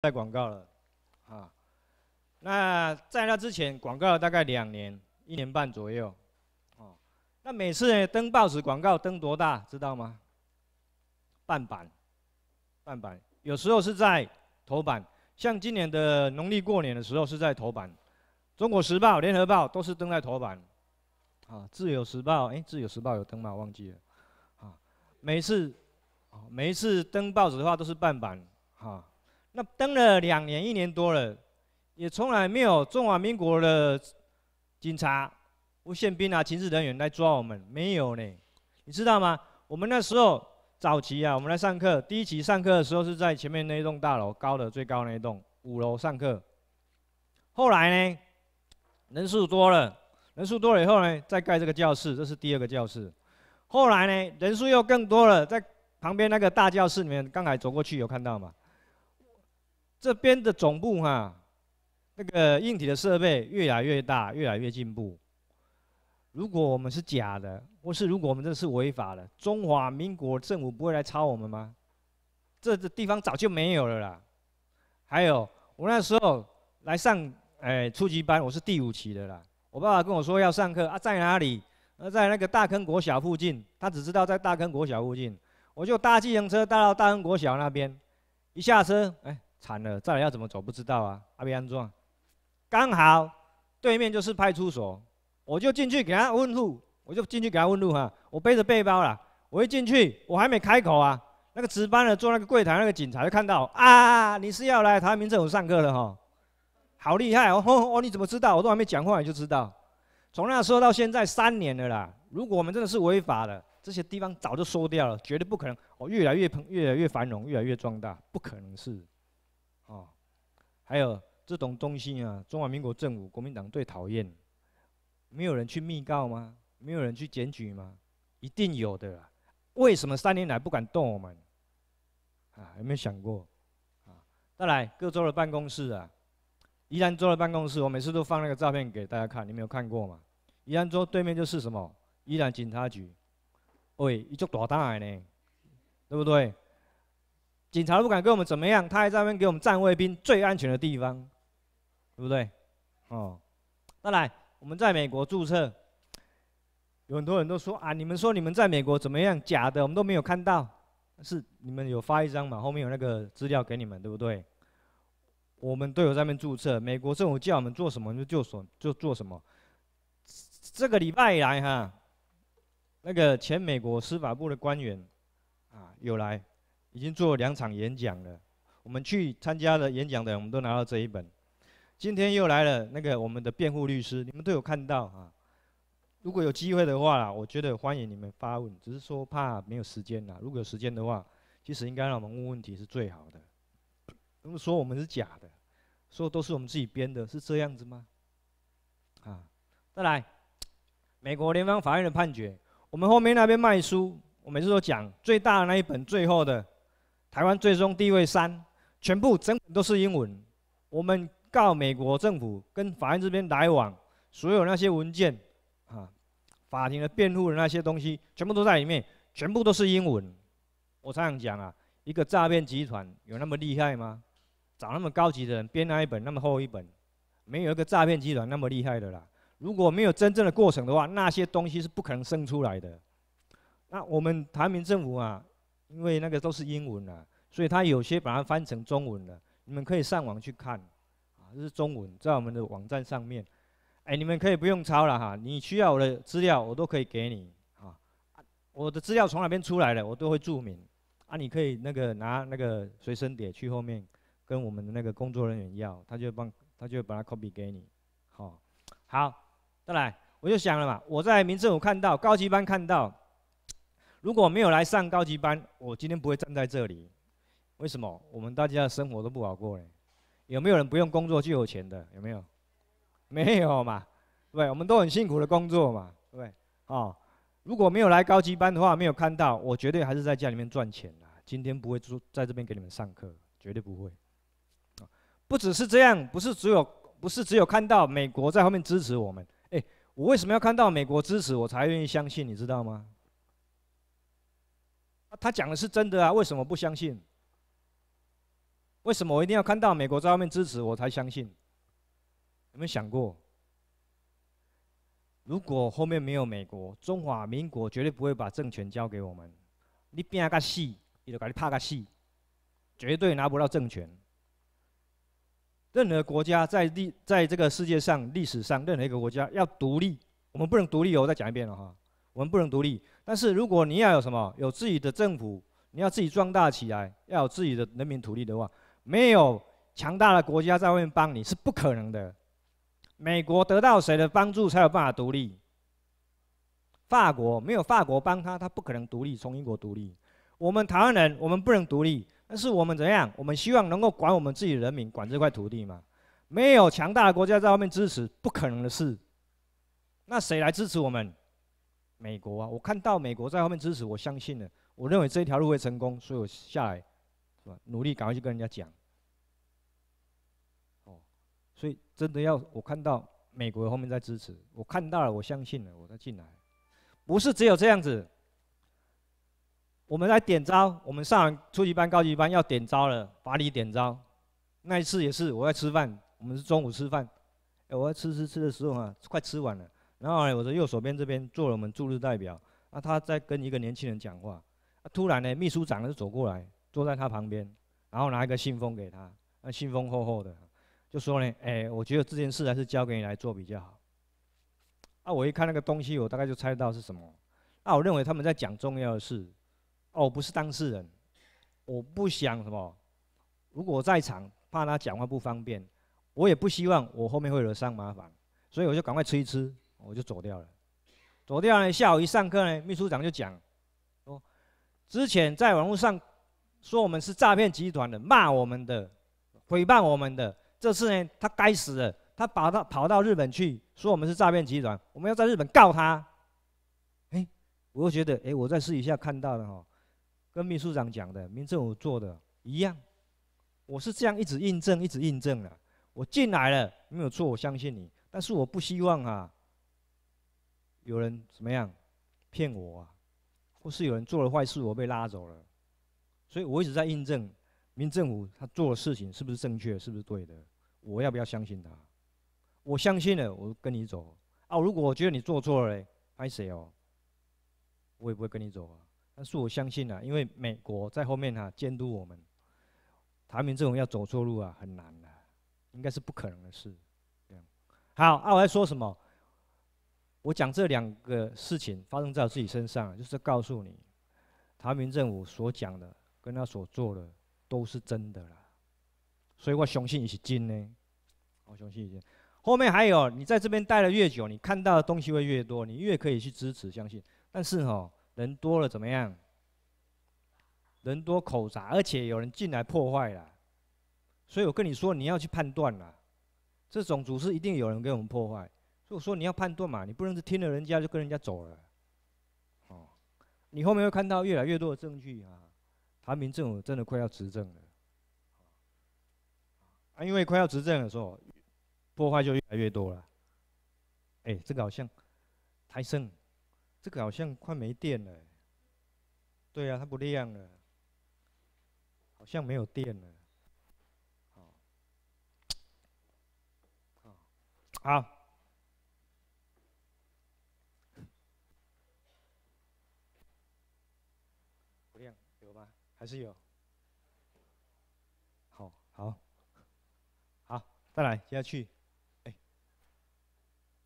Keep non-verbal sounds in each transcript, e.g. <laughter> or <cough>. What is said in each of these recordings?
带广告了，啊，那在那之前，广告大概两年、一年半左右，哦，那每次登报纸广告登多大，知道吗？半版，半版，有时候是在头版，像今年的农历过年的时候是在头版，《中国时报》、《联合报》都是登在头版，啊，《自由时报》哎，《自由时报》有登吗？忘记了，啊，每次，啊，每一次登报纸的话都是半版，哈。那登了两年，一年多了，也从来没有中华民国的警察、吴宪兵啊、情事人员来抓我们，没有呢。你知道吗？我们那时候早期啊，我们来上课，第一期上课的时候是在前面那一栋大楼高的最高那一栋五楼上课。后来呢，人数多了，人数多了以后呢，再盖这个教室，这是第二个教室。后来呢，人数又更多了，在旁边那个大教室里面，刚才走过去有看到吗？这边的总部哈，那个硬体的设备越来越大，越来越进步。如果我们是假的，或是如果我们这是违法的，中华民国政府不会来抄我们吗？这这地方早就没有了啦。还有，我那时候来上哎初级班，我是第五期的啦。我爸爸跟我说要上课啊，在哪里？呃，在那个大坑国小附近。他只知道在大坑国小附近，我就搭计程车搭到大坑国小那边，一下车哎。惨了，再来要怎么走不知道啊！阿安壮，刚好对面就是派出所，我就进去给他问路，我就进去给他问路哈。我背着背包啦，我一进去，我还没开口啊，那个值班的坐那个柜台那个警察就看到啊，你是要来台湾民政府上课的哈？好厉害哦！<laughs> 哦，你怎么知道？我都还没讲话你就知道？从那时候到现在三年了啦。如果我们真的是违法的，这些地方早就收掉了，绝对不可能。哦，越来越蓬，越来越繁荣，越来越壮大，不可能是。哦，还有这种东西啊！中华民国政府国民党最讨厌，没有人去密告吗？没有人去检举吗？一定有的。啦。为什么三年来不敢动我们？啊，有没有想过？啊，再来，各州的办公室啊，宜兰州的办公室，我每次都放那个照片给大家看，你没有看过吗？宜兰州对面就是什么？宜兰警察局。喂，一座大大的，对不对？警察不敢跟我们怎么样，他还在那边给我们站卫兵，最安全的地方，对不对？哦，再来，我们在美国注册，有很多人都说啊，你们说你们在美国怎么样？假的，我们都没有看到，是你们有发一张嘛？后面有那个资料给你们，对不对？我们都有在面注册，美国政府叫我们做什么，就就做就做什么。这个礼拜以来哈，那个前美国司法部的官员啊，有来。已经做两场演讲了。我们去参加了演讲的，我们都拿到这一本。今天又来了那个我们的辩护律师，你们都有看到啊。如果有机会的话啦，我觉得欢迎你们发问，只是说怕没有时间啦。如果有时间的话，其实应该让我们问问题是最好的。那么说我们是假的，说都是我们自己编的，是这样子吗？啊，再来，美国联邦法院的判决。我们后面那边卖书，我每次都讲最大的那一本最后的。台湾最终地位三，全部整本都是英文。我们告美国政府跟法院这边来往，所有那些文件啊，法庭的辩护的那些东西，全部都在里面，全部都是英文。我常常讲啊，一个诈骗集团有那么厉害吗？找那么高级的人编那一本那么厚一本，没有一个诈骗集团那么厉害的啦。如果没有真正的过程的话，那些东西是不可能生出来的。那我们台民政府啊。因为那个都是英文的，所以他有些把它翻成中文了。你们可以上网去看，啊，是中文，在我们的网站上面。哎，你们可以不用抄了哈，你需要我的资料，我都可以给你，啊，我的资料从哪边出来的，我都会注明。啊，你可以那个拿那个随身碟去后面，跟我们的那个工作人员要，他就帮他就把它 copy 给你。好，好，再来，我就想了嘛，我在民政府看到高级班看到。如果没有来上高级班，我今天不会站在这里。为什么？我们大家的生活都不好过嘞。有没有人不用工作就有钱的？有没有？没有嘛，对我们都很辛苦的工作嘛，对啊，对？哦，如果没有来高级班的话，没有看到，我绝对还是在家里面赚钱啦。今天不会住在这边给你们上课，绝对不会。不只是这样，不是只有，不是只有看到美国在后面支持我们。哎，我为什么要看到美国支持我才愿意相信？你知道吗？他讲的是真的啊，为什么不相信？为什么我一定要看到美国在外面支持我才相信？有没有想过，如果后面没有美国，中华民国绝对不会把政权交给我们。你变个戏，你就把你拍个戏，绝对拿不到政权。任何国家在历在这个世界上历史上，任何一个国家要独立，我们不能独立哦。我再讲一遍了哈，我们不能独立。但是如果你要有什么有自己的政府，你要自己壮大起来，要有自己的人民土地的话，没有强大的国家在外面帮你是不可能的。美国得到谁的帮助才有办法独立？法国没有法国帮他，他不可能独立，从英国独立。我们台湾人，我们不能独立，但是我们怎样？我们希望能够管我们自己的人民，管这块土地嘛。没有强大的国家在外面支持，不可能的事。那谁来支持我们？美国啊，我看到美国在后面支持，我相信了，我认为这一条路会成功，所以我下来，是吧？努力赶快去跟人家讲。哦，所以真的要我看到美国后面在支持，我看到了，我相信了，我才进来。不是只有这样子，我们在点招，我们上初级班、高级班要点招了，法理点招。那一次也是，我在吃饭，我们是中午吃饭，哎，我在吃吃吃的时候啊，快吃完了。然后呢，我的右手边这边坐了我们驻日代表，那他在跟一个年轻人讲话。突然呢，秘书长就走过来，坐在他旁边，然后拿一个信封给他。那信封厚厚的，就说呢，哎，我觉得这件事还是交给你来做比较好。啊，我一看那个东西，我大概就猜到是什么。那我认为他们在讲重要的事，哦，我不是当事人，我不想什么。如果我在场，怕他讲话不方便，我也不希望我后面会惹上麻烦，所以我就赶快一吃。我就走掉了，走掉了。下午一上课呢，秘书长就讲说，之前在网络上说我们是诈骗集团的，骂我们的，诽谤我们的。这次呢，他该死了。他跑到跑到日本去，说我们是诈骗集团。我们要在日本告他。哎，我又觉得，哎，我在私底下看到的哈，跟秘书长讲的，民政府做的一样。我是这样一直印证，一直印证了。我进来了，没有错，我相信你。但是我不希望啊。有人怎么样骗我啊？或是有人做了坏事，我被拉走了。所以我一直在印证，民政府他做的事情是不是正确，是不是对的？我要不要相信他？我相信了，我跟你走啊。如果我觉得你做错了，派谁哦？我也不会跟你走啊。但是我相信啊，因为美国在后面哈监督我们，台民政府要走错路啊，很难的，应该是不可能的事。好，啊，我还说什么？我讲这两个事情发生在我自己身上，就是告诉你，台民政府所讲的跟他所做的都是真的啦，所以我相信你是真呢，我相信你。后面还有，你在这边待的越久，你看到的东西会越多，你越可以去支持相信。但是吼，人多了怎么样？人多口杂，而且有人进来破坏了，所以我跟你说，你要去判断了。这种族是一定有人给我们破坏。我说你要判断嘛，你不能是听了人家就跟人家走了，哦，你后面会看到越来越多的证据啊，台民政府真的快要执政了，啊，因为快要执政的时候破坏就越来越多了，哎，这个好像，台灯，这个好像快没电了，对啊，它不亮了，好像没有电了，好，好。还是有，好，好，好，再来，接下去，哎，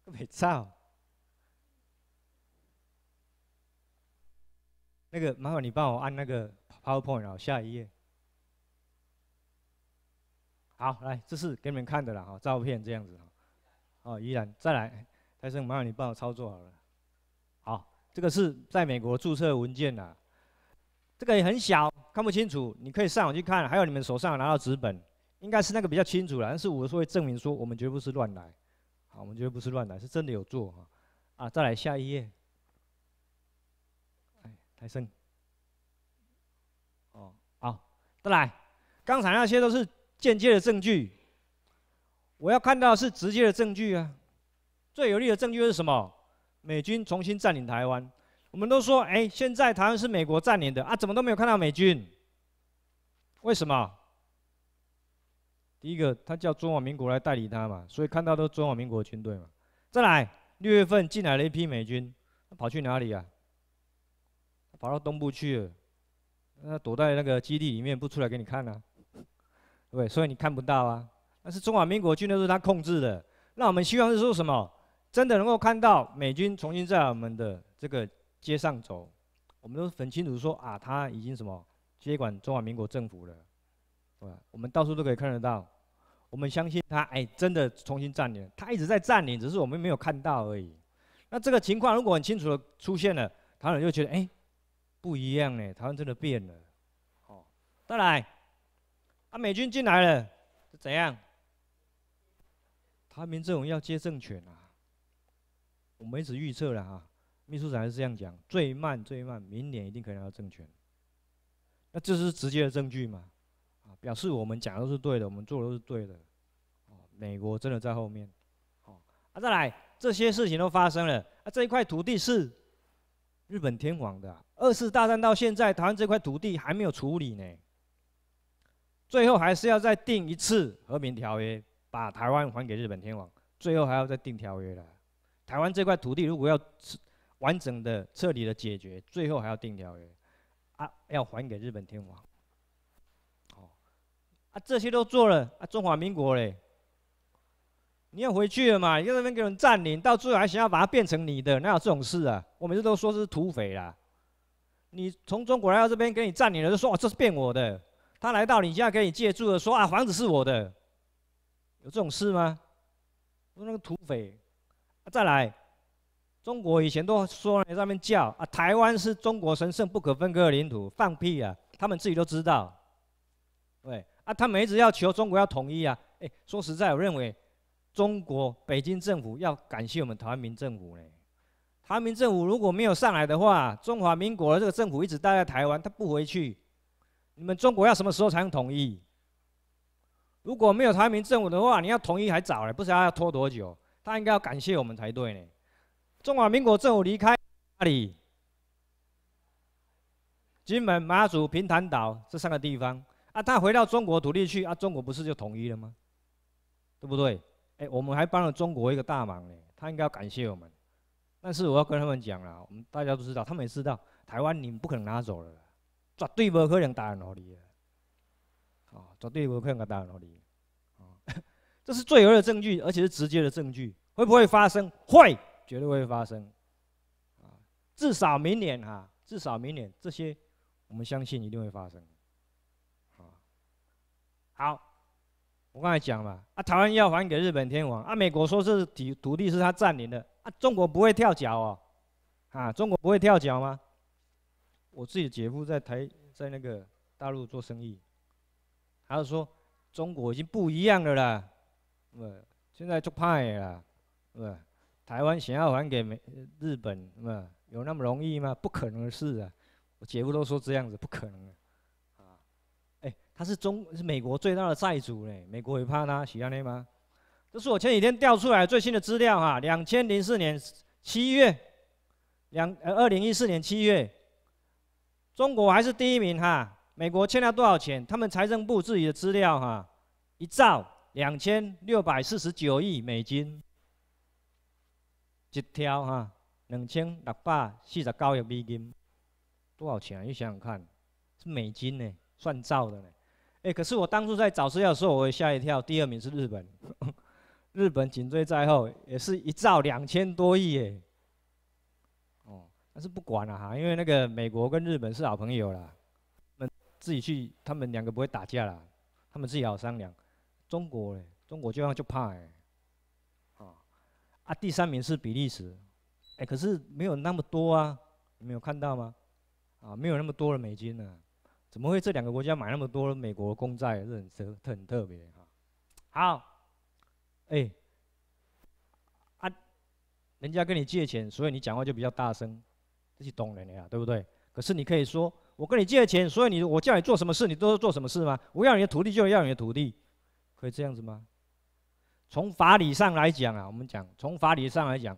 跟拍照，那个麻烦你帮我按那个 PowerPoint 下一页。好，来，这是给你们看的了哈，照片这样子哈，哦，依然，再来，台生，麻烦你帮我操作好了，好，这个是在美国注册文件呐，这个也很小。看不清楚，你可以上网去看。还有你们手上拿到纸本，应该是那个比较清楚了。但是我会证明说，我们绝不是乱来。好，我们绝不是乱来，是真的有做啊。啊，再来下一页。哎，台生。哦，好，再来。刚才那些都是间接的证据，我要看到是直接的证据啊。最有力的证据是什么？美军重新占领台湾。我们都说，哎，现在台湾是美国占领的啊，怎么都没有看到美军？为什么？第一个，他叫中华民国来代理他嘛，所以看到都中华民国军队嘛。再来，六月份进来了一批美军，跑去哪里啊？跑到东部去了，那躲在那个基地里面不出来给你看啊，对对？所以你看不到啊。但是中华民国军队是他控制的，那我们希望是说什么？真的能够看到美军重新在我们的这个。街上走，我们都很清楚说啊，他已经什么接管中华民国政府了，对吧？我们到处都可以看得到。我们相信他，哎，真的重新占领，他一直在占领，只是我们没有看到而已。那这个情况如果很清楚的出现了，台湾人就觉得，哎，不一样呢，台湾真的变了。哦，再来，啊，美军进来了，是怎样？他民这种要接政权啊，我们一直预测了啊。秘书长还是这样讲，最慢最慢，明年一定可以拿到政权。那这是直接的证据嘛？啊，表示我们讲的是对的，我们做的都是对的。哦，美国真的在后面。哦，啊，再来，这些事情都发生了。啊，这一块土地是日本天皇的。二次大战到现在，台湾这块土地还没有处理呢。最后还是要再定一次和平条约，把台湾还给日本天皇。最后还要再定条约的。台湾这块土地如果要完整的、彻底的解决，最后还要定条约，啊，要还给日本天皇，哦，啊，这些都做了，啊，中华民国嘞，你要回去了嘛？你那边给人占领，到最后还想要把它变成你的，哪有这种事啊？我每次都说是土匪啦，你从中国来到这边给你占领了，就说哦，这是变我的，他来到你家给你借住了，说啊，房子是我的，有这种事吗？我说那个土匪，再来。中国以前都说在上面叫啊，台湾是中国神圣不可分割的领土，放屁啊！他们自己都知道，对啊，他们一直要求中国要统一啊。哎，说实在，我认为中国北京政府要感谢我们台湾民政府呢。台湾民政府如果没有上来的话，中华民国的这个政府一直待在台湾，他不回去，你们中国要什么时候才能统一？如果没有台湾民政府的话，你要统一还早了，不知道要拖多久。他应该要感谢我们才对呢。中华民国政府离开哪里、金门、马祖、平潭岛这三个地方啊，他回到中国土地去啊，中国不是就统一了吗？对不对？哎，我们还帮了中国一个大忙呢，他应该要感谢我们。但是我要跟他们讲啊，我们大家都知道，他们也知道，台湾你们不可能拿走了，绝对不可能拿走的，啊，绝对不可能打走的，啊，<laughs> 这是罪恶的证据，而且是直接的证据，会不会发生？会。绝对会发生，啊，至少明年哈，至少明年这些，我们相信一定会发生，啊，好，我刚才讲了，啊，台湾要还给日本天皇，啊，美国说是土土地是他占领的，啊，中国不会跳脚哦，啊，中国不会跳脚吗？我自己姐夫在台在那个大陆做生意，他就说中国已经不一样了啦，呃，现在就怕了，对。台湾想要还给美日本是有那么容易吗？不可能的事啊！我姐夫都说这样子不可能啊！哎，他是中是美国最大的债主嘞，美国会怕他？喜欢他吗？这是我前几天调出来最新的资料哈，两千零四年七月两呃二零一四年七月，中国还是第一名哈，美国欠了多少钱？他们财政部自己的资料哈，一兆两千六百四十九亿美金。一条哈，两千六百四十九亿美金，多少钱啊？你想想看，是美金呢，算造的呢。哎，可是我当初在找资料的时，我吓一跳，第二名是日本，<laughs> 日本紧追在后，也是一兆两千多亿耶。哦，但是不管了哈，因为那个美国跟日本是老朋友了，他们自己去，他们两个不会打架啦，他们自己好商量。中国呢，中国就就怕哎。啊，第三名是比利时，哎，可是没有那么多啊，你没有看到吗？啊，没有那么多的美金呢，怎么会这两个国家买那么多的美国公债？这很特很特别哈。好，哎，啊，人家跟你借钱，所以你讲话就比较大声，自己懂的呀，对不对？可是你可以说我跟你借钱，所以你我叫你做什么事，你都做什么事吗？我要你的土地就要你的土地，可以这样子吗？从法理上来讲啊，我们讲从法理上来讲，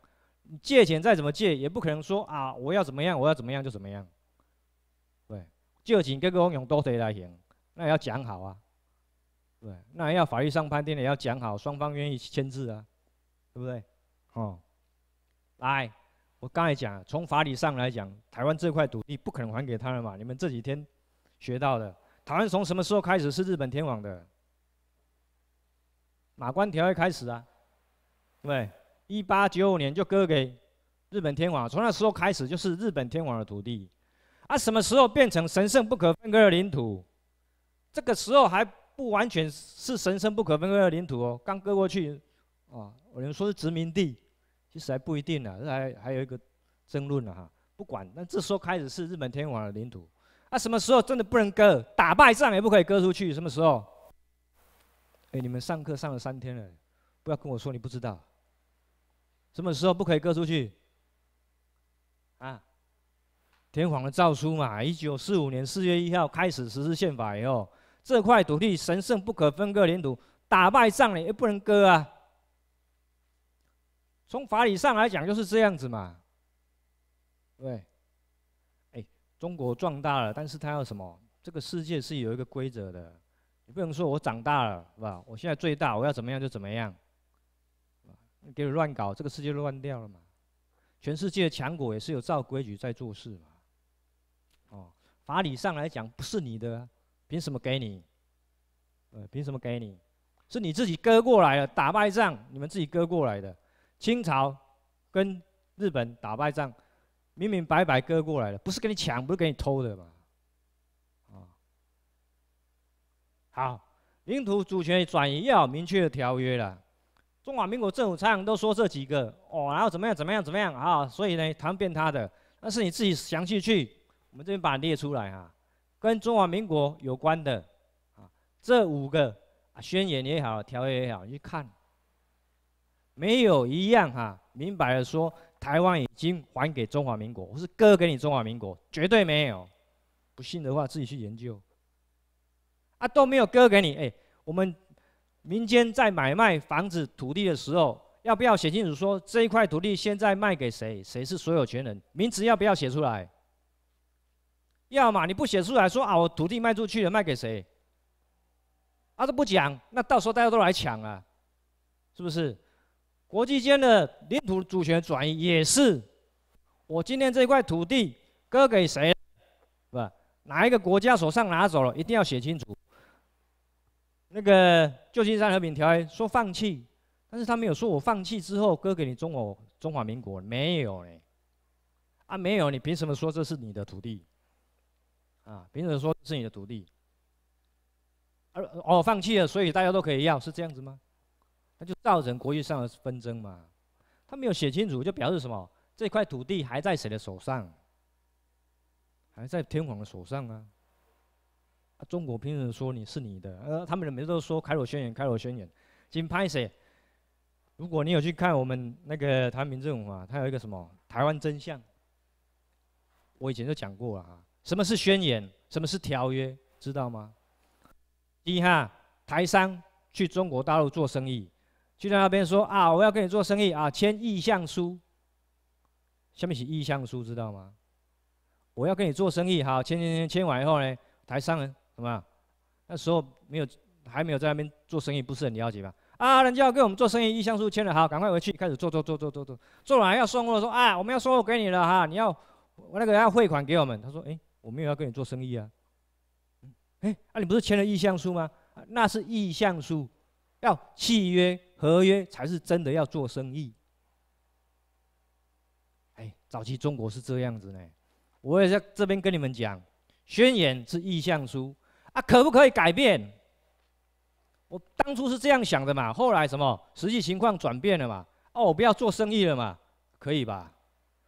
借钱再怎么借，也不可能说啊，我要怎么样，我要怎么样就怎么样。对，借钱各个我们用得来行，那也要讲好啊。对，那要法律上判定也要讲好，双方愿意签字啊，对不对？哦，来，我刚才讲，从法理上来讲，台湾这块土地不可能还给他们嘛。你们这几天学到的，台湾从什么时候开始是日本天网的？马关条约开始啊，对一八九五年就割给日本天皇，从那时候开始就是日本天皇的土地啊。什么时候变成神圣不可分割的领土？这个时候还不完全是神圣不可分割的领土哦，刚割过去啊。有人说是殖民地，其实还不一定呢，这还还有一个争论呢哈。不管，那这时候开始是日本天皇的领土啊。什么时候真的不能割？打败仗也不可以割出去？什么时候？哎，你们上课上了三天了，不要跟我说你不知道。什么时候不可以割出去？啊，天皇的诏书嘛，一九四五年四月一号开始实施宪法以后，这块土地神圣不可分割领土，打败仗了也不能割啊。从法理上来讲就是这样子嘛，对。哎，中国壮大了，但是他要什么？这个世界是有一个规则的。你不能说我长大了，是吧？我现在最大，我要怎么样就怎么样，给你乱搞，这个世界乱掉了嘛。全世界的强国也是有照规矩在做事嘛。哦，法理上来讲不是你的，凭什么给你？呃，凭什么给你？是你自己割过来了，打败仗你们自己割过来的。清朝跟日本打败仗，明明白白割过来的，不是给你抢，不是给你偷的嘛。好，领土主权转移要明确的条约了。中华民国政府常常都说这几个哦，然后怎么样怎么样怎么样啊，所以呢，谈遍他的，那是你自己详细去，我们这边把列出来哈，跟中华民国有关的啊，这五个啊，宣言也好，条约也好，你看，没有一样哈，明摆的说台湾已经还给中华民国，我是割给你中华民国，绝对没有。不信的话，自己去研究。啊，都没有割给你。哎，我们民间在买卖房子、土地的时候，要不要写清楚说这一块土地现在卖给谁，谁是所有权人，名字要不要写出来？要么你不写出来说啊，我土地卖出去了，卖给谁？啊，都不讲，那到时候大家都来抢啊，是不是？国际间的领土主权转移也是，我今天这块土地割给谁，是吧？哪一个国家手上拿走了，一定要写清楚。那个旧金山和平条约说放弃，但是他没有说我放弃之后割给你中国中华民国，没有诶啊没有，你凭什么说这是你的土地？啊，凭什么说是你的土地？而哦放弃了，所以大家都可以要，是这样子吗？那就造成国际上的纷争嘛。他没有写清楚，就表示什么？这块土地还在谁的手上？还在天皇的手上啊。中国凭什么说你是你的？呃，他们每次都说《开罗宣言》《开罗宣言》。金潘谁？如果你有去看我们那个谈民政的话，他有一个什么《台湾真相》。我以前就讲过了啊，什么是宣言？什么是条约？知道吗？第一哈，台商去中国大陆做生意，去到那边说啊，我要跟你做生意啊，签意向书。下面写意向书，知道吗？我要跟你做生意，好，签签签签完以后呢，台商人。什么？那时候没有，还没有在那边做生意，不是很了解吧？啊，人家要跟我们做生意，意向书签了，好，赶快回去开始做做做做做做，做完要送货，说啊，我们要送货给你了哈，你要我那个人要汇款给我们，他说，哎，我没有要跟你做生意啊，哎，啊，你不是签了意向书吗？那是意向书，要契约合约才是真的要做生意。哎，早期中国是这样子呢，我也在这边跟你们讲，宣言是意向书。啊，可不可以改变？我当初是这样想的嘛，后来什么实际情况转变了嘛？哦，我不要做生意了嘛，可以吧？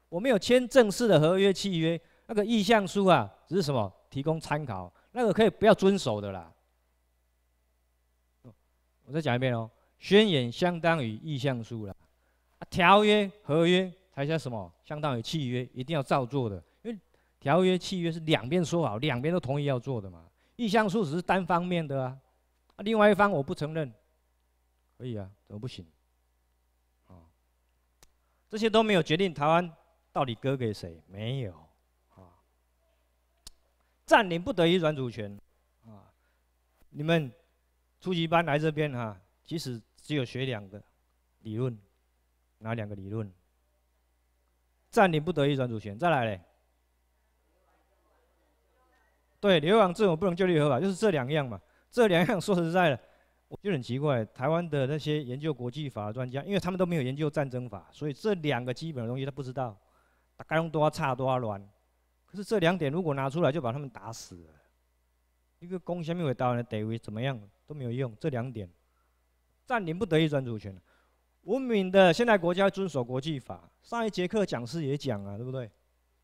我没有签正式的合约契约，那个意向书啊，只是什么提供参考，那个可以不要遵守的啦。我再讲一遍哦，宣言相当于意向书了，啊，条约合约才叫什么？相当于契约，一定要照做的，因为条约契约是两边说好，两边都同意要做的嘛。意向书只是单方面的啊，另外一方我不承认，可以啊，怎么不行？啊，这些都没有决定台湾到底割给谁，没有啊。占领不得以软主权啊，你们初级班来这边啊，其实只有学两个理论，哪两个理论？占领不得以软主权，再来嘞。对，流氓政府不能叫立合法，就是这两样嘛。这两样说实在的，我就很奇怪，台湾的那些研究国际法的专家，因为他们都没有研究战争法，所以这两个基本的东西他不知道，该用多少差多少乱。可是这两点如果拿出来，就把他们打死了。一个攻下面会打完，得威怎么样都没有用。这两点，占领不得一专主权，文明的现代国家遵守国际法。上一节课讲师也讲啊，对不对？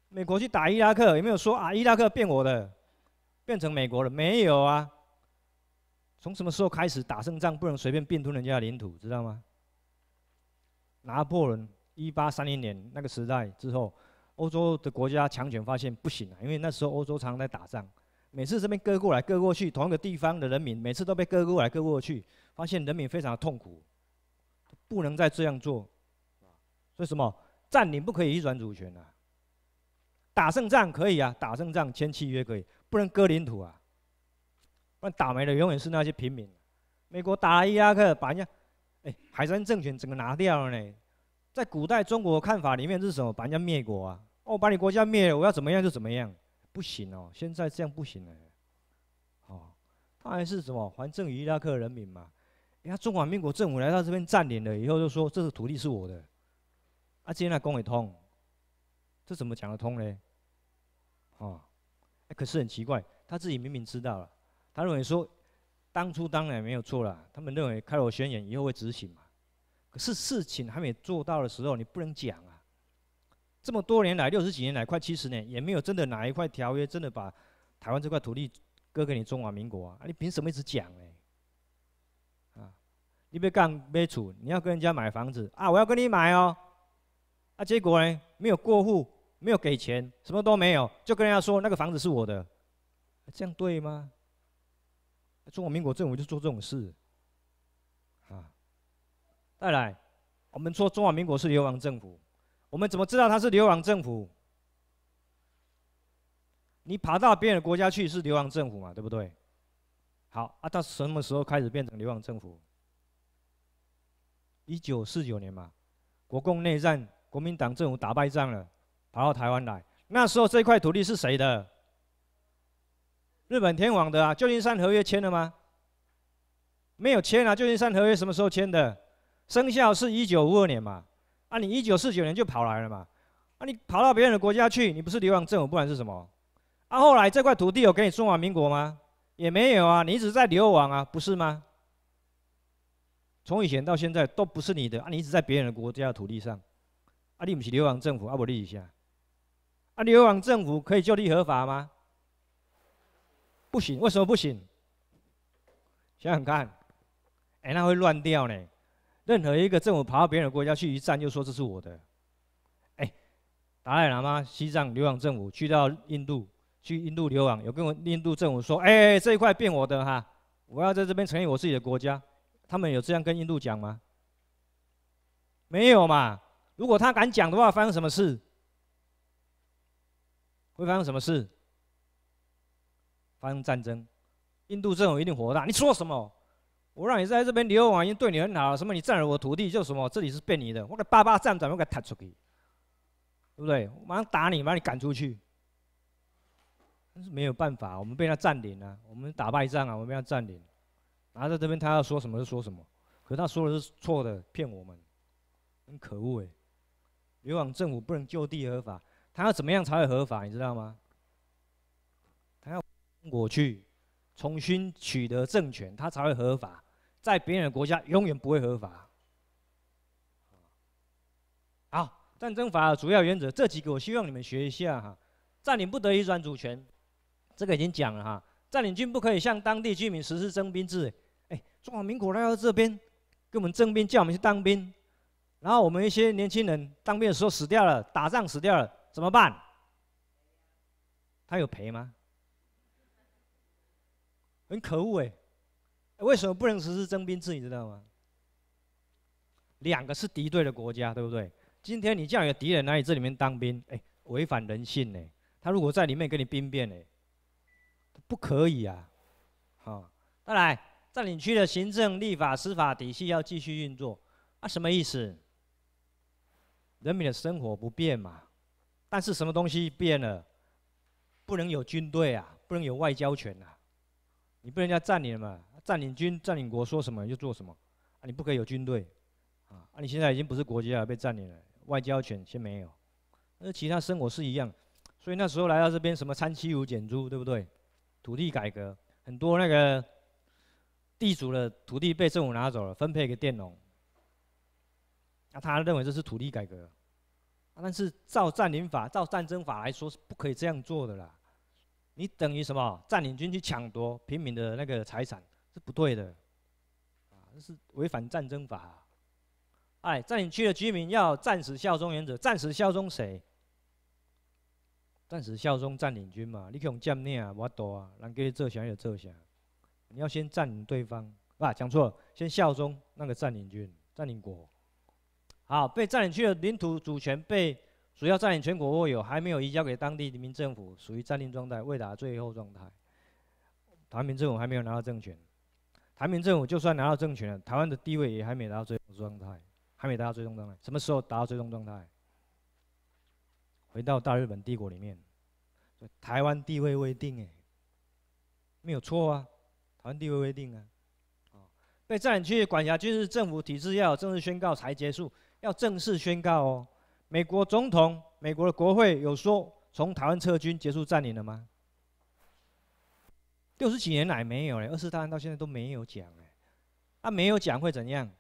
美国去打伊拉克，有没有说啊？伊拉克变我的？变成美国了没有啊？从什么时候开始打胜仗不能随便并吞人家的领土，知道吗？拿破仑一八三零年那个时代之后，欧洲的国家强权发现不行啊，因为那时候欧洲常常在打仗，每次这边割过来割过去，同一个地方的人民每次都被割过来割过去，发现人民非常的痛苦，不能再这样做。所以什么，占领不可以一转主权啊。打胜仗可以啊，打胜仗签契约可以。不能割领土啊！不然倒霉的永远是那些平民。美国打了伊拉克，把人家哎海山政权整个拿掉了呢。在古代中国看法里面，这是什么？把人家灭国啊！哦，把你国家灭了，我要怎么样就怎么样，不行哦！现在这样不行了。哦，他还是什么还政于伊拉克人民嘛？你看中华民国政府来到这边占领了以后，就说这个土地是我的，啊，今天讲也通，这怎么讲得通呢？哦。可是很奇怪，他自己明明知道了，他认为说，当初当然没有错了。他们认为开罗宣言以后会执行嘛？可是事情还没做到的时候，你不能讲啊！这么多年来，六十几年来，快七十年，也没有真的哪一块条约真的把台湾这块土地割给你中华民国啊？你凭什么一直讲呢？啊，你被干被处，你要跟人家买房子啊？我要跟你买哦！啊，结果呢，没有过户。没有给钱，什么都没有，就跟人家说那个房子是我的，这样对吗？中华民国政府就做这种事，啊，再来，我们说中华民国是流亡政府，我们怎么知道它是流亡政府？你爬到别人的国家去是流亡政府嘛，对不对？好，啊，到什么时候开始变成流亡政府？一九四九年嘛，国共内战，国民党政府打败仗了。跑到台湾来，那时候这块土地是谁的？日本天皇的啊？旧金山合约签了吗？没有签啊！旧金山合约什么时候签的？生效是一九五二年嘛。啊，你一九四九年就跑来了嘛。啊，你跑到别人的国家去，你不是流亡政府，不然是什么？啊，后来这块土地有给你中华民国吗？也没有啊，你一直在流亡啊，不是吗？从以前到现在都不是你的，啊，你一直在别人的国家土地上，啊，你不起流亡政府，啊，我立一下。啊！流亡政府可以就地合法吗？不行，为什么不行？想想看，哎，那会乱掉呢。任何一个政府跑到别人的国家去一站，就说这是我的。哎，达赖喇嘛西藏流亡政府去到印度，去印度流亡，有跟印度政府说：“哎，这一块变我的哈，我要在这边成立我自己的国家。”他们有这样跟印度讲吗？没有嘛。如果他敢讲的话，发生什么事？会发生什么事？发生战争，印度政府一定火大。你说什么？我让你在这边流亡，已经对你很好。什么？你占了我土地，就什么这里是被你的，我给八八战怎么给弹出去？对不对？我马上打你，把你赶出去。但是没有办法，我们被他占领了，我们打败仗啊，我们要占领。然后在这边他要说什么就说什么，可他说的是错的，骗我们，很可恶哎。流亡政府不能就地合法。他要怎么样才会合法？你知道吗？他要中国去重新取得政权，他才会合法，在别人的国家永远不会合法。好，战争法主要原则这几个，我希望你们学一下哈。占领不得移转主权，这个已经讲了哈。占领军不可以向当地居民实施征兵制。哎，中华民国来到这边，跟我们征兵，叫我们去当兵。然后我们一些年轻人当兵的时候死掉了，打仗死掉了。怎么办？他有赔吗？很可恶哎！为什么不能实施征兵制？你知道吗？两个是敌对的国家，对不对？今天你叫一个敌人来这里面当兵，哎，违反人性呢。他如果在里面跟你兵变呢，不可以啊！好，再来，占领区的行政、立法、司法体系要继续运作啊！什么意思？人民的生活不变嘛？但是什么东西变了？不能有军队啊，不能有外交权啊，你不能家占领了嘛，占领军、占领国说什么就做什么啊，你不可以有军队啊啊！你现在已经不是国家了，被占领了，外交权先没有，那其他生活是一样。所以那时候来到这边，什么三妻、五减租，对不对？土地改革，很多那个地主的土地被政府拿走了，分配给佃农。那他认为这是土地改革。但是照占领法、照战争法来说是不可以这样做的啦。你等于什么？占领军去抢夺平民的那个财产是不对的，啊，这是违反战争法。啊。哎，占领区的居民要暂时效忠原则，暂时效忠谁？暂时效忠占领军嘛。你用将领、我多啊，人家做啥就做啥。你要先占领对方，啊，讲错，了，先效忠那个占领军、占领国。好，被占领区的领土主权被主要占领全国握有，还没有移交给当地人民政府，属于占领状态，未达最后状态。台民政府还没有拿到政权，台民政府就算拿到政权了，台湾的地位也还没达到最终状态，还没达到最终状态。什么时候达到最终状态？回到大日本帝国里面，台湾地位未定，哎，没有错啊，台湾地位未定啊。哦，被占领区管辖军事政府体制要有正式宣告才结束。要正式宣告哦！美国总统、美国的国会有说从台湾撤军、结束占领了吗？六十几年来没有嘞，二次大战到现在都没有讲哎，啊没有讲会怎样？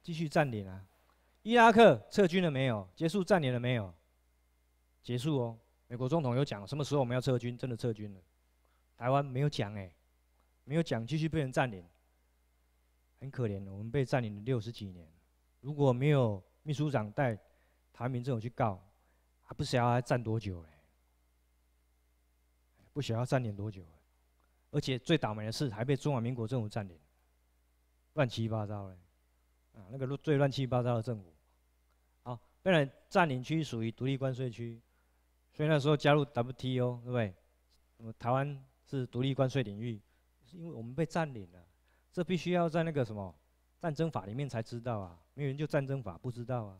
继续占领啊！伊拉克撤军了没有？结束占领了没有？结束哦！美国总统有讲什么时候我们要撤军，真的撤军了。台湾没有讲哎，没有讲继续被人占领，很可怜，的，我们被占领了六十几年。如果没有秘书长带台湾政府去告，还不晓得要站多久嘞，不晓得要占领多久，而且最倒霉的是还被中华民国政府占领，乱七八糟嘞，啊，那个最乱七八糟的政府。好，当然占领区属于独立关税区，所以那时候加入 WTO，对不对？台湾是独立关税领域，是因为我们被占领了，这必须要在那个什么？战争法里面才知道啊，没有人就战争法不知道啊。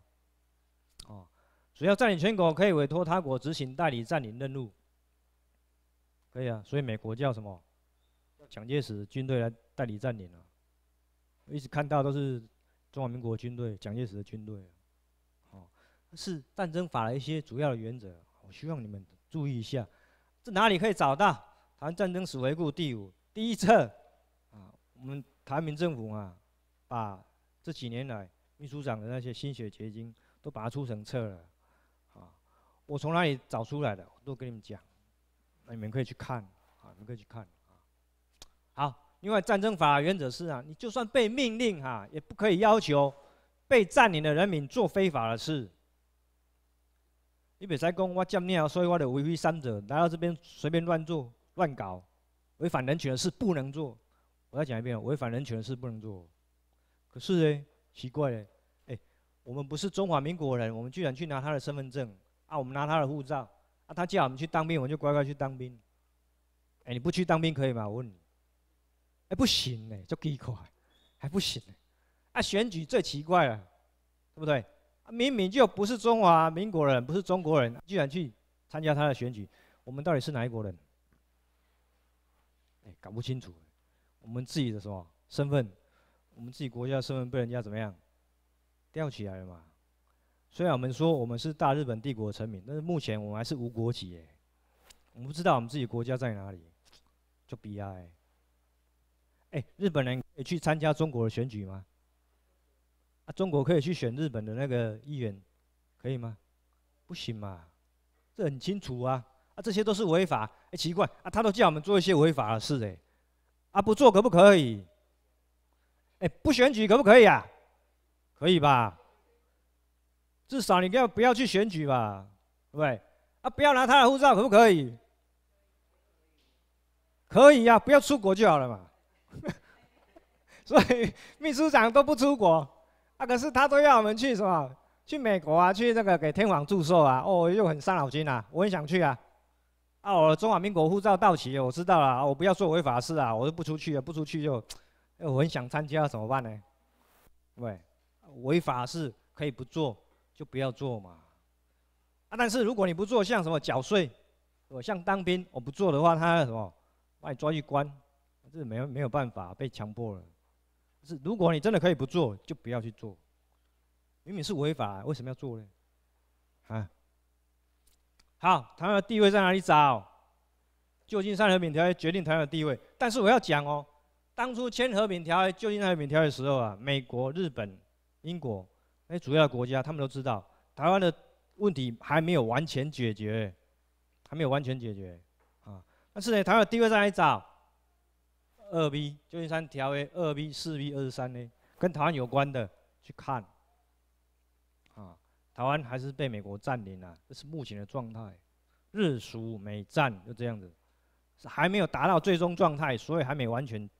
哦，主要占领全国可以委托他国执行代理占领任务。可以啊，所以美国叫什么？蒋介石军队来代理占领啊。我一直看到都是中华民国军队，蒋介石的军队啊。哦，是战争法的一些主要的原则，我希望你们注意一下。这哪里可以找到？谈战争史回顾第五第一册啊，我们台民政府啊。把这几年来秘书长的那些心血结晶都把它出成册了，啊，我从哪里找出来的？我都跟你们讲，那你们可以去看，啊，你们可以去看，啊。好，另外战争法原则是啊，你就算被命令哈，也不可以要求被占领的人民做非法的事。你别再讲我叫你所以我的违规三者来到这边随便乱做乱搞，违反人权的事不能做。我再讲一遍，违反人权的事不能做。是诶，奇怪哎，哎，我们不是中华民国人，我们居然去拿他的身份证啊，我们拿他的护照啊，他叫我们去当兵，我们就乖乖去当兵。哎，你不去当兵可以吗？我问你，哎，不行哎，就奇怪，还不行诶。啊，选举最奇怪了，对不对？明明就不是中华民国人，不是中国人，居然去参加他的选举，我们到底是哪一国人？哎，搞不清楚，我们自己的什么身份？我们自己国家的身份被人家怎么样吊起来了嘛？虽然我们说我们是大日本帝国的臣民，但是目前我们还是无国籍耶。我们不知道我们自己国家在哪里，就悲哀。哎。哎，日本人可以去参加中国的选举吗？啊，中国可以去选日本的那个议员，可以吗？不行嘛，这很清楚啊啊，这些都是违法哎，奇怪啊，他都叫我们做一些违法的事哎，啊，不做可不可以？哎，不选举可不可以啊？可以吧？至少你要不要去选举吧？对不对？啊，不要拿他的护照可不可以？可以呀，不要出国就好了嘛。<laughs> 所以秘书长都不出国啊，可是他都要我们去是吧？去美国啊，去那个给天皇祝寿啊，哦，又很伤脑筋啊，我很想去啊。啊，我中华民国护照到期，我知道了，我不要做违法事啊，我不出去，不出去就。哎，我很想参加，怎么办呢？喂，违法事可以不做，就不要做嘛。啊，但是如果你不做，像什么缴税，我像当兵，我不做的话，他什么把你抓去关，这是没没有办法被强迫了。是，如果你真的可以不做，就不要去做。明明是违法，为什么要做呢？啊？好，台湾的地位在哪里找？就近三民条约决定台湾的地位？但是我要讲哦。当初签和平条约、旧金山和平条约的时候啊，美国、日本、英国那些主要国家，他们都知道台湾的问题还没有完全解决，还没有完全解决啊。但是呢，台湾第二站来找二 B、旧金山条约二 B、四 B、二十三 A 跟台湾有关的去看啊，台湾还是被美国占领了，这是目前的状态，日苏美占就这样子，是还没有达到最终状态，所以还没完全。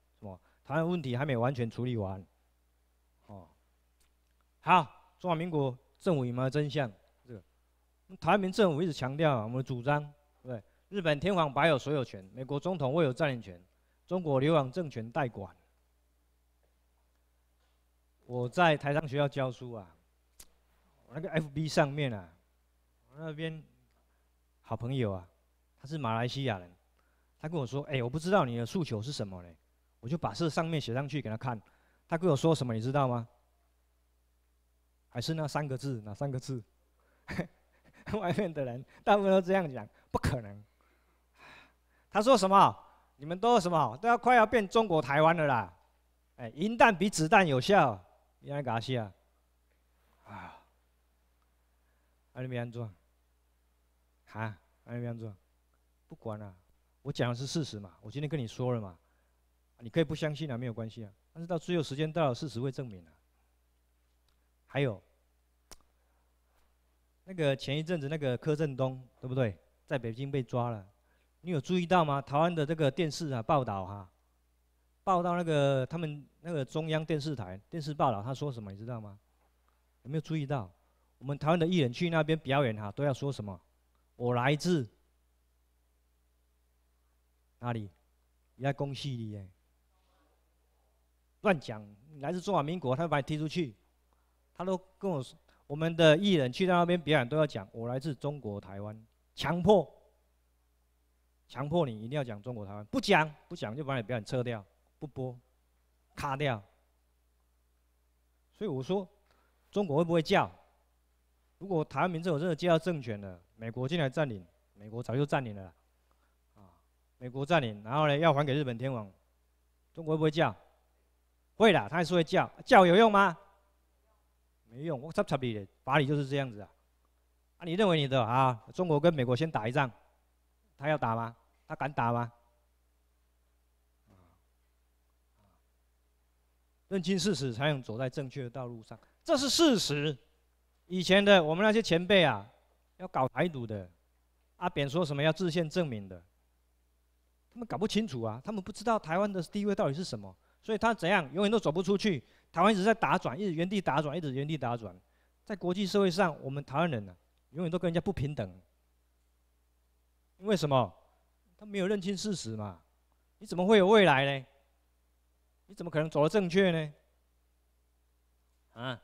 台湾问题还没完全处理完，哦，好，中华民国政府有没有真相？这个台湾民政府一直强调我们的主张，对日本天皇保有所有权，美国总统未有占领权，中国流亡政权代管。我在台商学校教书啊，我那个 FB 上面啊，我那边好朋友啊，他是马来西亚人，他跟我说：“哎，我不知道你的诉求是什么呢？”我就把这上面写上去给他看，他跟我说什么你知道吗？还是那三个字哪三个字？<laughs> 外面的人大部分都这样讲，不可能。他说什么？你们都什么都要快要变中国台湾的啦？哎，银弹比子弹有效。你那搞啥事啊？啊？那你变安做？啊？安利变安做？不管了，我讲的是事实嘛，我今天跟你说了嘛。你可以不相信啊，没有关系啊。但是到最后时间到了，事实会证明啊。还有，那个前一阵子那个柯震东，对不对？在北京被抓了，你有注意到吗？台湾的这个电视啊报道哈，报道那个他们那个中央电视台电视报道他说什么，你知道吗？有没有注意到？我们台湾的艺人去那边表演哈，都要说什么？我来自哪里？在公喜里耶。乱讲，来自中华民国，他把你踢出去，他都跟我说，我们的艺人去到那边表演都要讲我来自中国台湾，强迫，强迫你一定要讲中国台湾，不讲不讲就把你表演撤掉，不播，卡掉。所以我说，中国会不会叫？如果台湾民众我真的接到政权了，美国进来占领，美国早就占领了，啊，美国占领，然后呢要还给日本天皇，中国会不会叫？会的，他还是会叫叫有用吗？没用，我差插你，法理就是这样子啊！啊，你认为你的啊，中国跟美国先打一仗，他要打吗？他敢打吗？认清事实，才能走在正确的道路上。这是事实。以前的我们那些前辈啊，要搞台独的，阿扁说什么要自宪证明的，他们搞不清楚啊，他们不知道台湾的地位到底是什么。所以他怎样永远都走不出去？台湾一直在打转，一直原地打转，一直原地打转。在国际社会上，我们台湾人呢，永远都跟人家不平等。因为什么？他没有认清事实嘛？你怎么会有未来呢？你怎么可能走得正确呢？啊？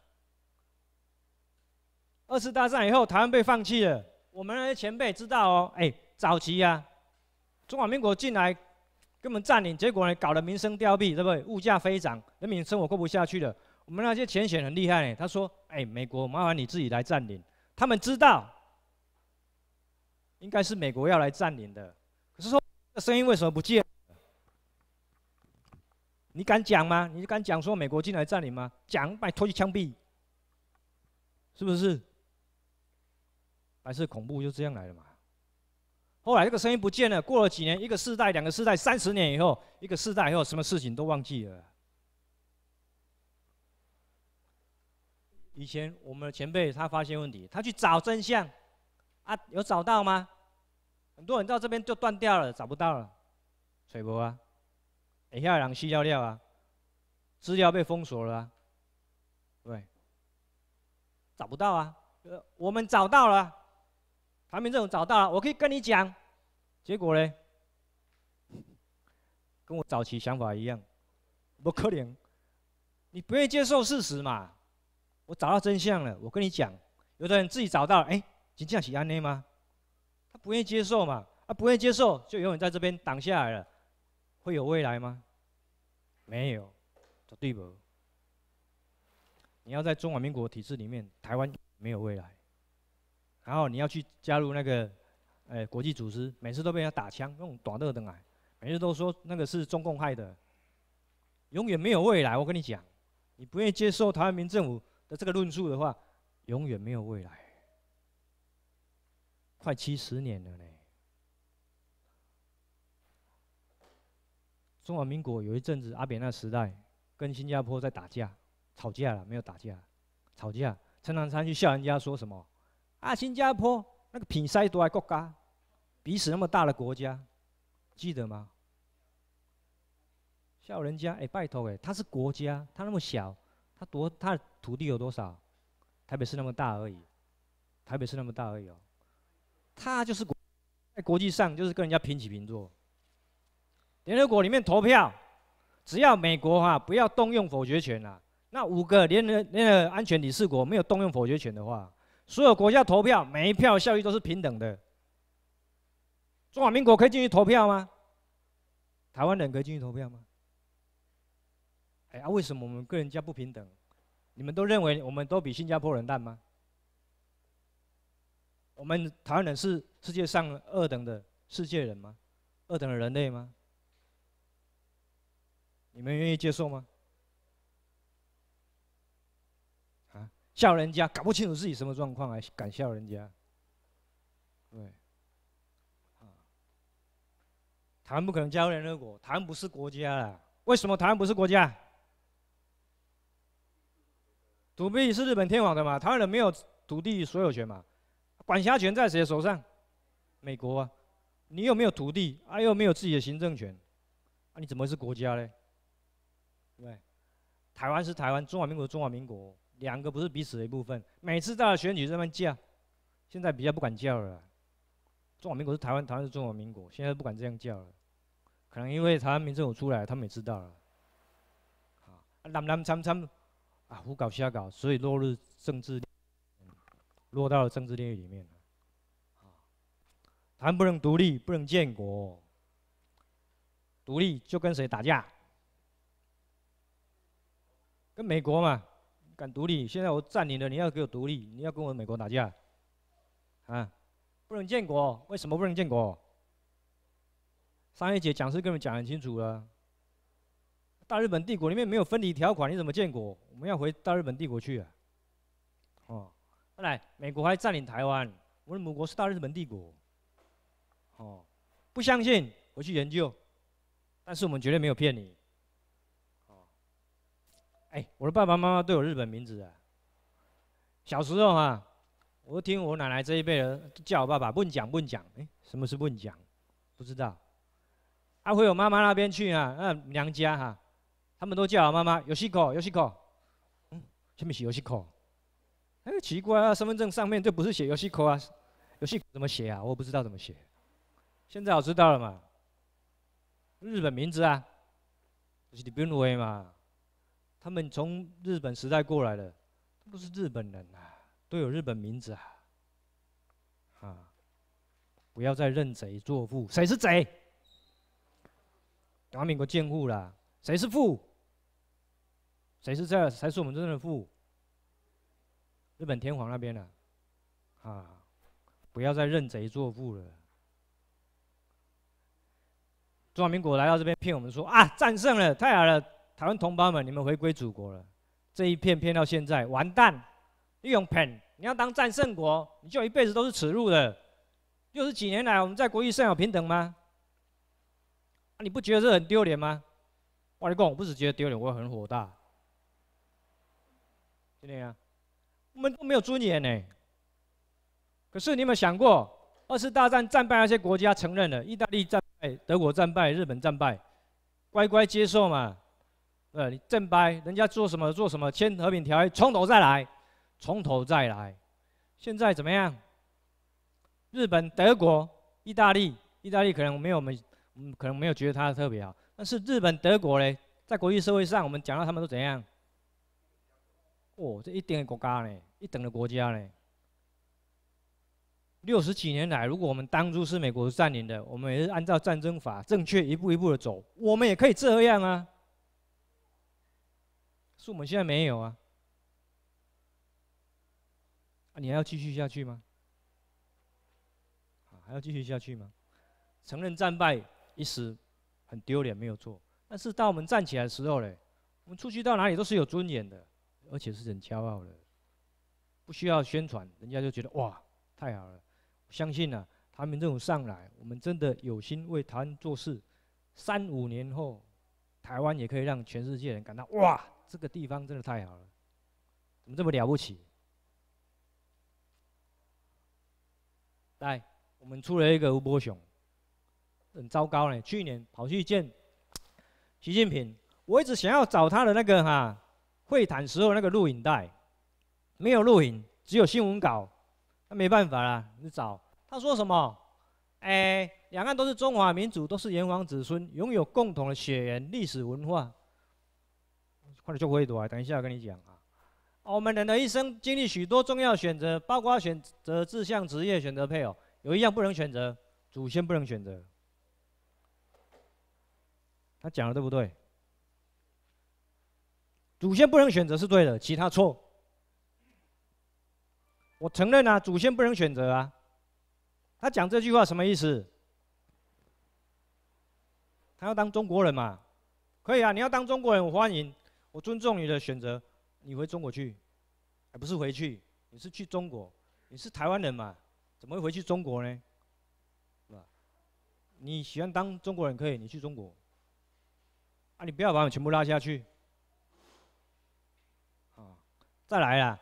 二次大战以后，台湾被放弃了。我们那些前辈知道哦，哎，早期啊，中华民国进来。根本占领，结果呢，搞得民生凋敝，对不对？物价飞涨，人民生活过不下去了。我们那些前线很厉害，他说：“哎，美国，麻烦你自己来占领。”他们知道，应该是美国要来占领的。可是说，声音为什么不见你敢讲吗？你敢讲说美国进来占领吗？讲，把拖去枪毙，是不是？还是恐怖就这样来了嘛？后来这个声音不见了。过了几年，一个世代、两个世代、三十年以后，一个世代以后，什么事情都忘记了。以前我们的前辈他发现问题，他去找真相，啊，有找到吗？很多人到这边就断掉了，找不到了。水伯啊，等一下两吸掉料啊，资料被封锁了啊，对，找不到啊。呃，我们找到了。查明这种找到了，我可以跟你讲，结果呢，跟我早期想法一样，不可能，你不愿意接受事实嘛？我找到真相了，我跟你讲，有的人自己找到，哎，已经是安 d 吗？他不愿意接受嘛？啊，不愿意接受就永远在这边挡下来了，会有未来吗？没有，绝对不。你要在中华民国体制里面，台湾没有未来。然后你要去加入那个，哎，国际组织，每次都被人家打枪，用短刀等来，每次都说那个是中共害的，永远没有未来。我跟你讲，你不愿意接受台湾民政府的这个论述的话，永远没有未来。快七十年了呢。中华民国有一阵子阿扁那时代，跟新加坡在打架，吵架了没有打架，吵架。陈南山去笑人家说什么？啊，新加坡那个品塞多爱国家，彼此那么大的国家，记得吗？笑人家哎，拜托哎，他是国家，他那么小，他多他的土地有多少？台北市那么大而已，台北市那么大而已，哦，他就是国，在国际上就是跟人家平起平坐。联合国里面投票，只要美国哈不要动用否决权呐，那五个联联安全理事国没有动用否决权的话。所有国家投票，每一票效益都是平等的。中华民国可以进去投票吗？台湾人可以进去投票吗？哎呀，为什么我们跟人家不平等？你们都认为我们都比新加坡人淡吗？我们台湾人是世界上二等的世界人吗？二等的人类吗？你们愿意接受吗？笑人家搞不清楚自己什么状况，还敢笑人家？对，啊，台湾不可能入联合国，台湾不是国家啦。为什么台湾不是国家？土地是日本天皇的嘛，台湾人没有土地所有权嘛，管辖权在谁手上？美国啊，你又没有土地，啊又没有自己的行政权，啊你怎么是国家嘞？对，台湾是台湾，中华民国是中华民国。两个不是彼此的一部分。每次到了选举，这边叫，现在比较不敢叫了。中华民国是台湾，台湾是中华民国，现在不敢这样叫了。可能因为台湾民政府出来，他们也知道了。啊，他们、他参，啊，胡搞瞎搞，所以落入政治，落到了政治领域里面啊，啊，湾不能独立，不能建国。独立就跟谁打架？跟美国嘛。敢独立？现在我占领了，你要给我独立？你要跟我美国打架？啊？不能建国？为什么不能建国？上一节讲师跟你们讲很清楚了。大日本帝国里面没有分离条款，你怎么建国？我们要回大日本帝国去啊！哦，后来美国还占领台湾，我的母国是大日本帝国。哦，不相信？我去研究。但是我们绝对没有骗你。哎，我的爸爸妈妈都有日本名字啊。小时候哈，我听我奶奶这一辈人叫我爸爸问讲问讲，哎，什么是问讲，不知道，还回我妈妈那边去啊，那娘家哈，他们都叫我妈妈游戏口游戏口，嗯，上面写游戏口，哎，奇怪啊，身份证上面就不是写游戏口啊，游戏口怎么写啊，我不知道怎么写，现在我知道了嘛，日本名字啊，就是你不用嘛。他们从日本时代过来的，都是日本人啊，都有日本名字啊，啊！不要再认贼作父，谁是贼？中华民国贱户啦，谁是父？谁是这？才是我们真正的父？日本天皇那边啊，啊！不要再认贼作父了。中华民国来到这边骗我们说啊，战胜了，太好了。台湾同胞们，你们回归祖国了，这一片片到现在完蛋。你用 pen，你要当战胜国，你就一辈子都是耻辱的。六十几年来，我们在国际上有平等吗？你不觉得这很丢脸吗？我讲，我不是觉得丢脸，我很火大。是那样，我们都没有尊严呢。可是你有没有想过，二次大战战败那些国家承认了，意大利战败，德国战败，日本战败，乖乖接受嘛？呃，你正掰人家做什么做什么，签和平条约，从头再来，从头再来。现在怎么样？日本、德国、意大利，意大利可能没有我们，可能没有觉得它特别好。但是日本、德国嘞，在国际社会上，我们讲到他们都怎样？哦，这一等的国家呢，一等的国家呢。六十几年来，如果我们当初是美国占领的，我们也是按照战争法正确一步一步的走，我们也可以这样啊。是我们现在没有啊？你还要继续下去吗？啊，还要继续下去吗？承认战败一时很丢脸，没有错。但是当我们站起来的时候嘞，我们出去到哪里都是有尊严的，而且是很骄傲的，不需要宣传，人家就觉得哇，太好了。相信呢，他们这种上来，我们真的有心为台湾做事。三五年后，台湾也可以让全世界人感到哇。这个地方真的太好了，怎么这么了不起？来，我们出了一个吴伯雄，很糟糕呢。去年跑去见习近平，我一直想要找他的那个哈会谈时候那个录影带，没有录影，只有新闻稿。那没办法啦，你找他说什么？哎，两岸都是中华民族，都是炎黄子孙，拥有共同的血缘、历史文化。或者就会读啊！等一下，跟你讲啊，我们人的一生经历许多重要选择，包括选择志向、职业、选择配偶，有一样不能选择，祖先不能选择。他讲的对不对？祖先不能选择是对的，其他错。我承认啊，祖先不能选择啊。他讲这句话什么意思？他要当中国人嘛？可以啊，你要当中国人，我欢迎。我尊重你的选择，你回中国去，而不是回去，你是去中国，你是台湾人嘛，怎么会回去中国呢？是吧？你喜欢当中国人可以，你去中国，啊，你不要把我全部拉下去。啊，再来啦，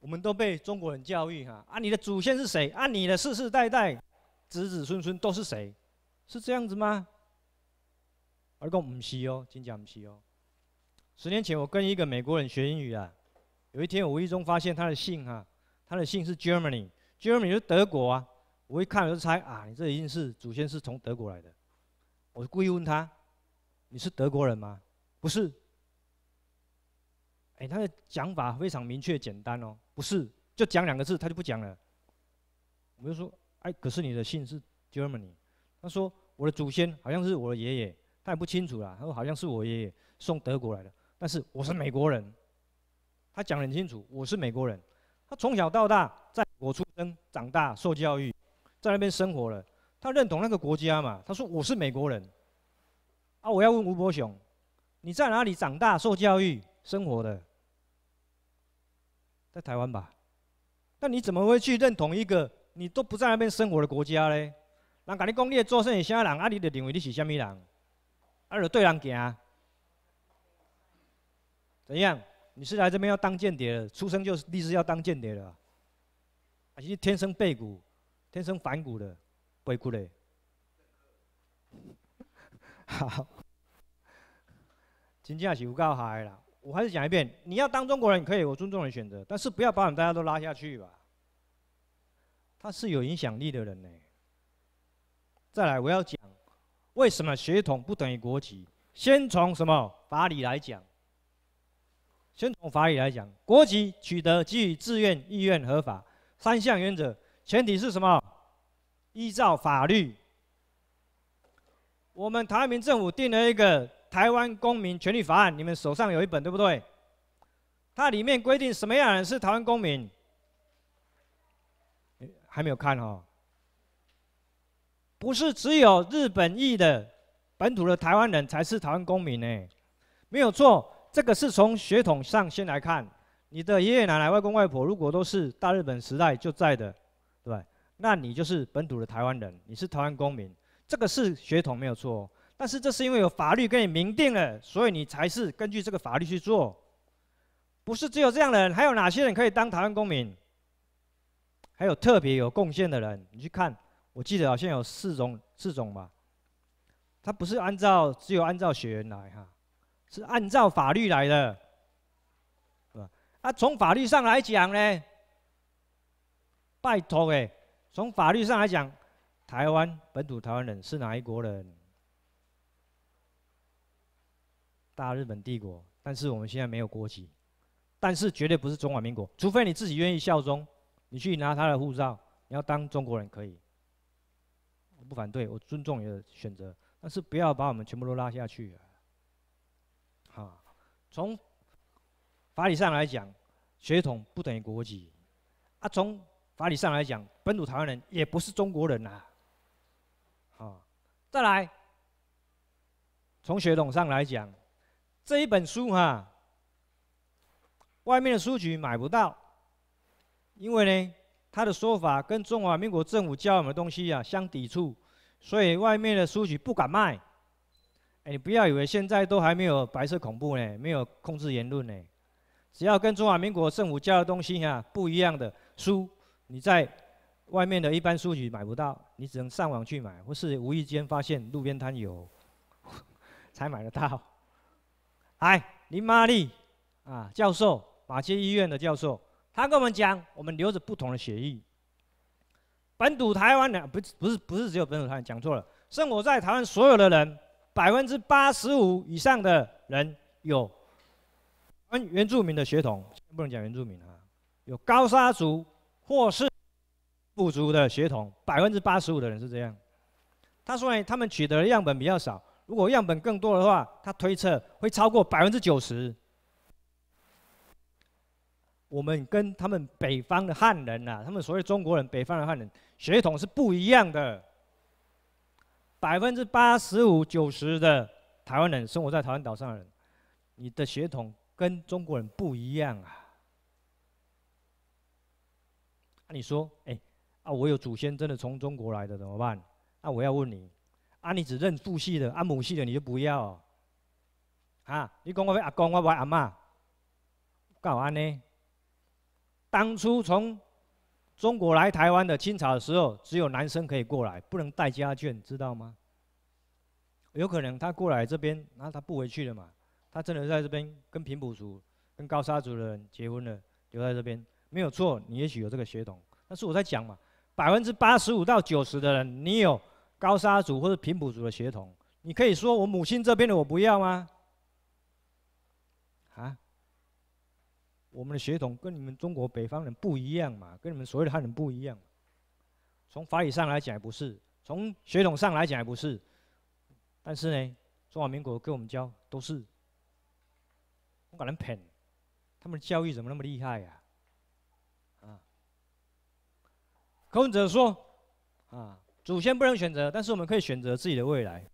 我们都被中国人教育哈，啊，你的祖先是谁？啊，你的世世代代、子子孙孙都是谁？是这样子吗？而讲唔是哦，真讲唔是哦。十年前，我跟一个美国人学英语啊。有一天，我无意中发现他的姓哈，他的姓是 Germany，Germany 是德国啊。我一看我就猜啊，你这一定是祖先是从德国来的。我就故意问他：“你是德国人吗？”“不是。”哎，他的讲法非常明确简单哦，“不是”，就讲两个字，他就不讲了。我就说：“哎，可是你的姓是 Germany。”他说：“我的祖先好像是我的爷爷，他也不清楚啦。他说好像是我爷爷送德国来的。”但是我是美国人，他讲很清楚，我是美国人。他从小到大在我出生、长大、受教育，在那边生活了，他认同那个国家嘛？他说我是美国人。啊，我要问吴伯雄，你在哪里长大、受教育、生活的？在台湾吧？那你怎么会去认同一个你都不在那边生活的国家嘞？那跟你讲，你做意啥人啊，你就认为你是什么人，啊，就对人行。怎样？你是来这边要当间谍的？出生就是立志要当间谍的，还是天生背骨、天生反骨的，背骨嘞？<laughs> 好，真价是有够害啦！我还是讲一遍：你要当中国人可以，我尊重你选择，但是不要把我们大家都拉下去吧。他是有影响力的人呢。再来，我要讲为什么血统不等于国籍。先从什么法理来讲？先从法理来讲，国籍取得基于自愿、意愿、合法三项原则。前提是什么？依照法律，我们台湾政府定了一个《台湾公民权利法案》，你们手上有一本，对不对？它里面规定什么样人是台湾公民？还没有看哦。不是只有日本裔的本土的台湾人才是台湾公民呢，没有错。这个是从血统上先来看，你的爷爷奶奶、外公外婆如果都是大日本时代就在的，对，那你就是本土的台湾人，你是台湾公民，这个是血统没有错。但是这是因为有法律跟你明定了，所以你才是根据这个法律去做，不是只有这样的人，还有哪些人可以当台湾公民？还有特别有贡献的人，你去看，我记得好像有四种四种吧，他不是按照只有按照血缘来哈。是按照法律来的，是吧？啊，从法律上来讲呢，拜托哎，从法律上来讲，台湾本土台湾人是哪一国人？大日本帝国。但是我们现在没有国籍，但是绝对不是中华民国。除非你自己愿意效忠，你去拿他的护照，你要当中国人可以，我不反对，我尊重你的选择，但是不要把我们全部都拉下去。从法理上来讲，血统不等于国籍啊。从法理上来讲，本土台湾人也不是中国人呐。好，再来，从血统上来讲，这一本书哈，外面的书局买不到，因为呢，他的说法跟中华民国政府教我们的东西啊相抵触，所以外面的书局不敢卖。哎，你不要以为现在都还没有白色恐怖呢，没有控制言论呢。只要跟中华民国政府教的东西啊不一样的书，你在外面的一般书局买不到，你只能上网去买，或是无意间发现路边摊有 <laughs> 才买得到。哎，林玛丽啊，教授，马街医院的教授，他跟我们讲，我们留着不同的血液。本土台湾的不不是不是只有本土台湾，讲错了，生活在台湾所有的人。百分之八十五以上的人有原原住民的血统，不能讲原住民啊，有高沙族或是部族的血统，百分之八十五的人是这样。他说呢，他们取得的样本比较少，如果样本更多的话，他推测会超过百分之九十。我们跟他们北方的汉人啊，他们所谓中国人、北方的汉人血统是不一样的。百分之八十五、九十的台湾人生活在台湾岛上的人，你的血统跟中国人不一样啊！啊，你说，哎，啊，我有祖先真的从中国来的怎么办？那我要问你，啊，你只认父系的，啊，母系的你就不要。啊，你讲我阿公，我外阿妈，干嘛呢？当初从中国来台湾的清朝的时候，只有男生可以过来，不能带家眷，知道吗？有可能他过来这边，那他不回去了嘛？他真的在这边跟平埔族、跟高沙族的人结婚了，留在这边，没有错。你也许有这个血统，但是我在讲嘛，百分之八十五到九十的人，你有高沙族或者平埔族的血统，你可以说我母亲这边的我不要吗？我们的血统跟你们中国北方人不一样嘛，跟你们所有的汉人不一样。从法理上来讲不是，从血统上来讲也不是。但是呢，中华民国跟我们教都是，我感能骗，他们的教育怎么那么厉害呀？啊，孔子说，啊，祖先不能选择，但是我们可以选择自己的未来。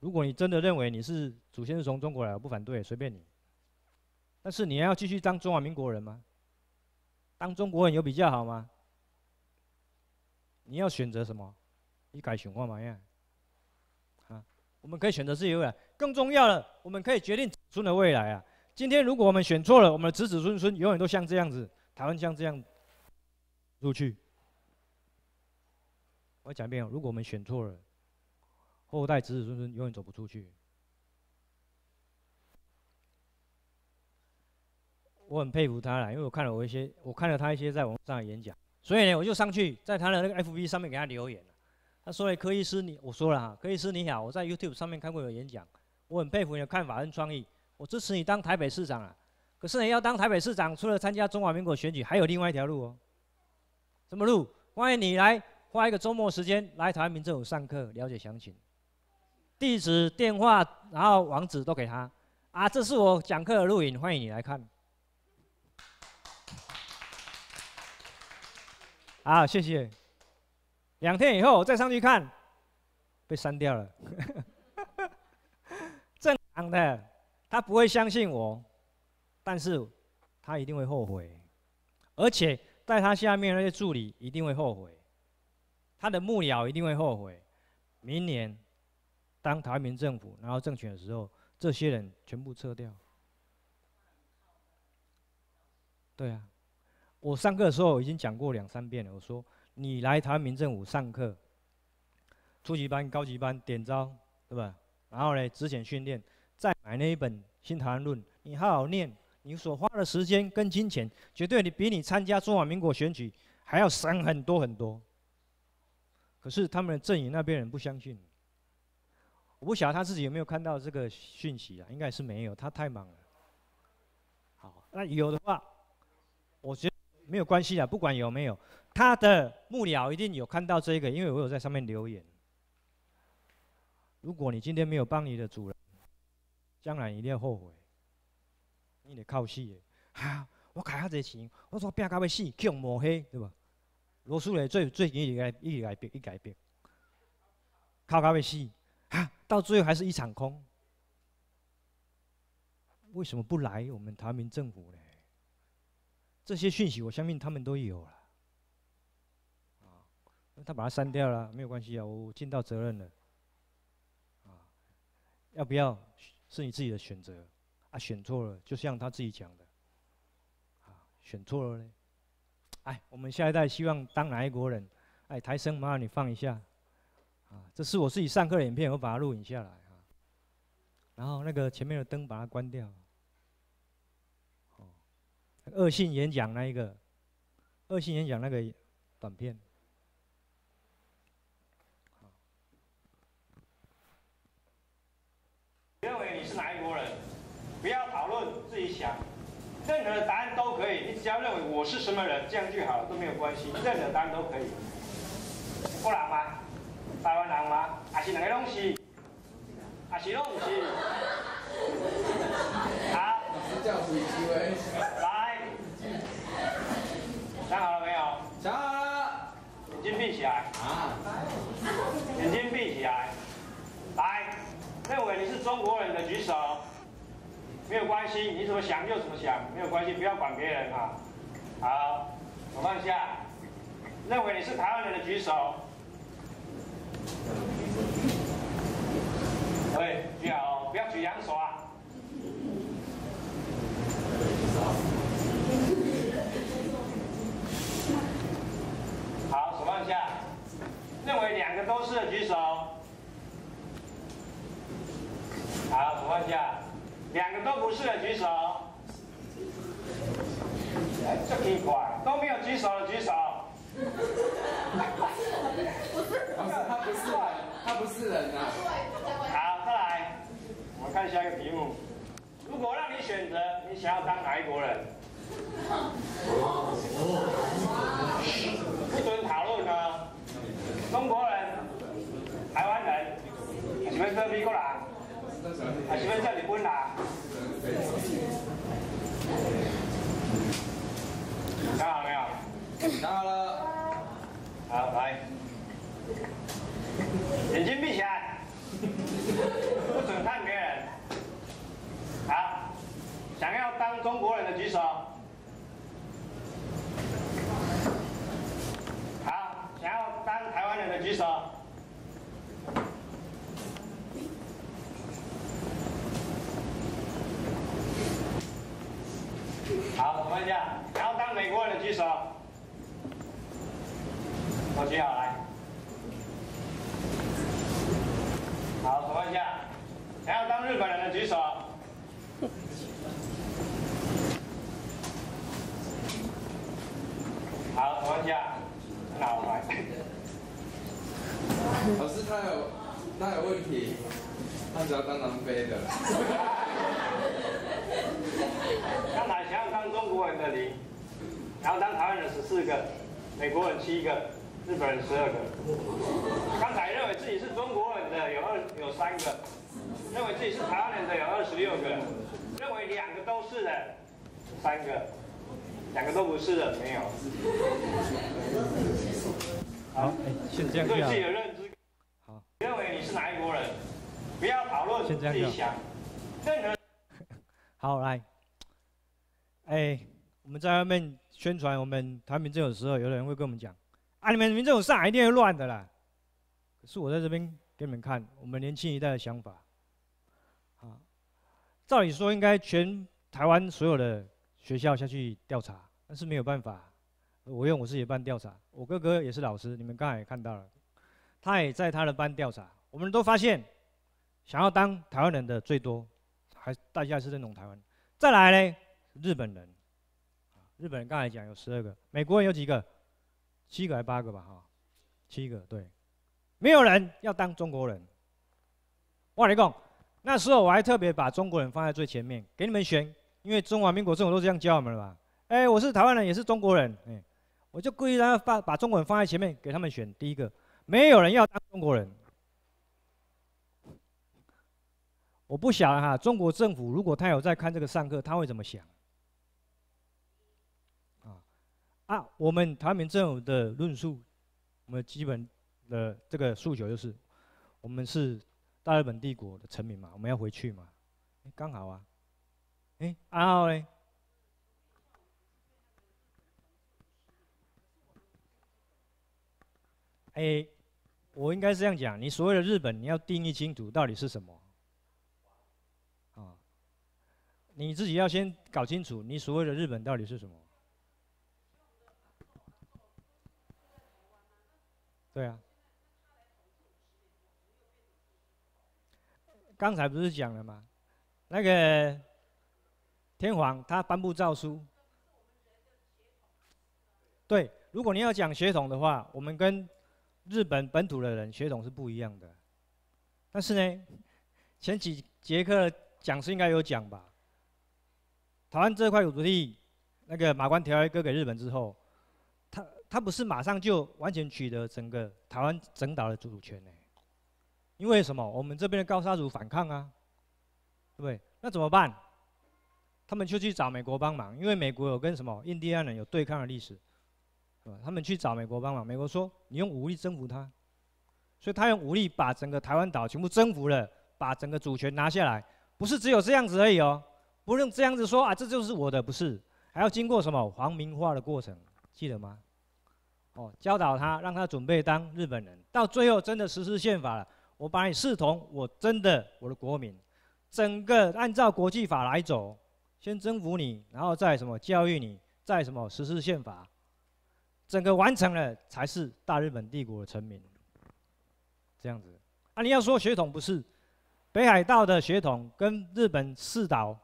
如果你真的认为你是祖先是从中国来，我不反对，随便你。但是你要继续当中华民国人吗？当中国人有比较好吗？你要选择什么？你改选吗？嘛样啊，我们可以选择自由啊。更重要了，我们可以决定子孙的未来啊。今天如果我们选错了，我们的子子孙孙永远都像这样子，台湾像这样出去。我讲一遍，如果我们选错了，后代子子孙孙永远走不出去。我很佩服他啦，因为我看了我一些，我看了他一些在网上的演讲，所以呢，我就上去在他的那个 FB 上面给他留言他说了：“柯医师，你我说了哈，柯医师你好，我在 YouTube 上面看过有演讲，我很佩服你的看法跟创意，我支持你当台北市长啊。可是你要当台北市长，除了参加中华民国选举，还有另外一条路哦。什么路？欢迎你来花一个周末时间来台湾民政府上课了解详情，地址、电话，然后网址都给他。啊，这是我讲课的录影，欢迎你来看。”好，谢谢。两天以后我再上去看，被删掉了。<laughs> 正常的，他不会相信我，但是他一定会后悔，而且在他下面那些助理一定会后悔，他的幕僚一定会后悔。明年当台民政府拿到政权的时候，这些人全部撤掉。对啊。我上课的时候已经讲过两三遍了。我说，你来台湾民政府上课，初级班、高级班点招，对吧？然后呢，之前训练，再买那一本《新台湾论》，你好好念。你所花的时间跟金钱，绝对你比你参加中华民国选举还要省很多很多。可是他们的阵营那边人不相信。我不晓得他自己有没有看到这个讯息啊？应该是没有，他太忙了。好，那有的话，我觉。没有关系啦，不管有没有，他的幕僚一定有看到这个，因为我有在上面留言。如果你今天没有帮你的主人，将来一定要后悔。你得靠戏，哈，我开下这钱，我说拼到要死，去抹黑，对吧？罗素嘞最最近一改一改变一改变，靠咖啡戏，哈，到最后还是一场空。为什么不来我们台民政府呢？这些讯息，我相信他们都有了。啊，他把它删掉了，没有关系啊，我尽到责任了。啊，要不要？是你自己的选择。啊，选错了，就像他自己讲的。啊，选错了呢。哎，我们下一代希望当哪一国人？哎，台生，麻烦你放一下。啊，这是我自己上课的影片，我把它录影下来啊。然后那个前面的灯把它关掉。恶性演讲那一个，恶性演讲那个短片。认为你是哪一国人？不要讨论，自己想，任何的答案都可以。你只要认为我是什么人，这样就好，了，都没有关系。任何答案都可以。不然吗？台湾人吗？还是哪个东西？还是东西？啊？什么叫自以为？起来啊！眼睛闭起来，来，认为你是中国人的举手，没有关系，你怎么想就怎么想，没有关系，不要管别人啊。好，手放下，认为你是台湾人的举手。喂，举好，不要举两手啊。认为两个都是的举手，好，手放下。两个都不是的举手，这奇怪，都没有举手的举手。快快，不是，不是他不是，他不是人啊！好，再来，我们看下一个题目。如果让你选择，你想要当哪一国人？不准讨论呢。中国人、台湾人，是不是美国人？还是不是菲律宾人？拿好没有？拿好了。好，来，眼睛闭起来，不准看别人。好，想要当中国人的举手。当台湾人的举手。好，我问一下。然后当美国人的举手。我举好来。好，我问一下。然后当日本人的举手。那有问题，他只要当南非的。刚才想要当中国人的零，然后当台湾人十四个，美国人七个，日本人十二个。刚才认为自己是中国人，的有二有三个，认为自己是台湾人的有二十六个，认为两个都是的三个，两个都不是的没有。好，对先这样认知。认为你是哪一国人？不要讨论，自己想。任何 <laughs> 好来，哎，我们在外面宣传我们台民正统的时候，有的人会跟我们讲：“啊，你们民政府上海一定会乱的啦。”可是我在这边给你们看我们年轻一代的想法。啊，照理说应该全台湾所有的学校下去调查，但是没有办法，我用我自己办调查。我哥哥也是老师，你们刚才也看到了。他也在他的班调查，我们都发现，想要当台湾人的最多，还大家是认同台湾。再来呢，日本人，日本人刚才讲有十二个，美国人有几个？七个还八个吧？哈，七个对，没有人要当中国人。哇，你讲，那时候我还特别把中国人放在最前面给你们选，因为中华民国政府都这样教我们了吧？哎，我是台湾人，也是中国人，哎，我就故意让他把把中国人放在前面给他们选第一个。没有人要当中国人，我不晓得哈，中国政府如果他有在看这个上课，他会怎么想？啊啊，我们台民政府的论述，我们基本的这个诉求就是，我们是大日本帝国的臣民嘛，我们要回去嘛，哎，刚好啊，哎，二号嘞，哎。我应该是这样讲，你所谓的日本，你要定义清楚到底是什么，啊，你自己要先搞清楚你所谓的日本到底是什么。对啊，刚才不是讲了吗？那个天皇他颁布诏书，对，如果你要讲血统的话，我们跟。日本本土的人血统是不一样的，但是呢，前几节课讲师应该有讲吧？台湾这块土地，那个马关条约割给日本之后，他他不是马上就完全取得整个台湾整岛的主权呢？因为什么？我们这边的高沙族反抗啊，对不对？那怎么办？他们就去找美国帮忙，因为美国有跟什么印第安人有对抗的历史。他们去找美国帮忙，美国说：“你用武力征服他。”所以，他用武力把整个台湾岛全部征服了，把整个主权拿下来。不是只有这样子而已哦，不用这样子说啊，这就是我的，不是还要经过什么“黄明化”的过程，记得吗？哦，教导他，让他准备当日本人。到最后真的实施宪法了，我把你视同我真的我的国民，整个按照国际法来走，先征服你，然后再什么教育你，再什么实施宪法。整个完成了才是大日本帝国的臣民，这样子。啊，你要说血统不是，北海道的血统跟日本四岛、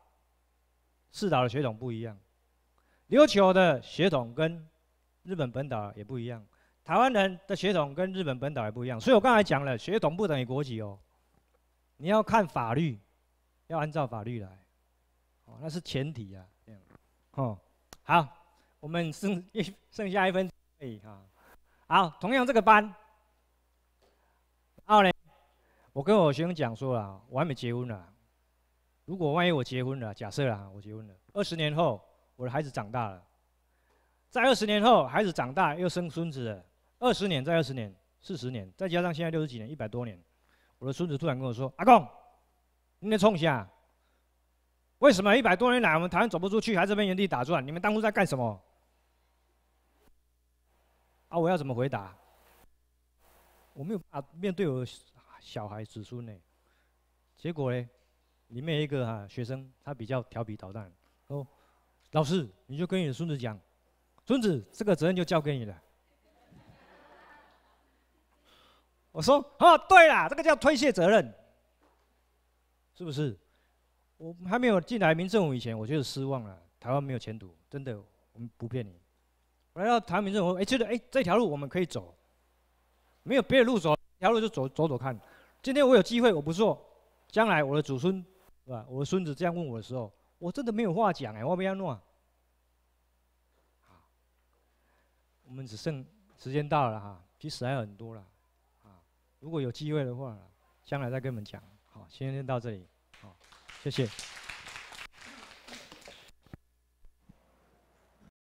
四岛的血统不一样，琉球的血统跟日本本岛也不一样，台湾人的血统跟日本本岛也不一样。所以我刚才讲了，血统不等于国籍哦，你要看法律，要按照法律来，哦，那是前提啊，这样，哦，好。我们剩一剩下一分，哎哈。好，同样这个班，然后呢，我跟我学生讲说了，我还没结婚呢。如果万一我结婚了，假设啦，我结婚了，二十年后我的孩子长大了，在二十年后孩子长大又生孙子了，二十年再二十年，四十年，再加上现在六十几年，一百多年，我的孙子突然跟我说：“阿公，你得一下。为什么一百多年来我们台湾走不出去，还在边原地打转？你们当初在干什么？”啊！我要怎么回答？我没有办法面对我小孩子孙呢。结果呢，里面一个哈、学生他比较调皮捣蛋，说：“老师，你就跟你孙子讲，孙子这个责任就交给你了。”我说：“哦，对啦，这个叫推卸责任，是不是？”我还没有进来民政府以前，我就失望了。台湾没有前途，真的，我们不骗你。来到唐明镇，我哎觉得哎这条路我们可以走，没有别的路走，这条路就走走走看。今天我有机会我不做，将来我的祖孙，是吧？我的孙子这样问我的时候，我真的没有话讲哎，我不要弄啊。好，我们只剩时间到了哈，其实还有很多了啊。如果有机会的话，将来再跟你们讲。好，今天到这里，好，谢谢。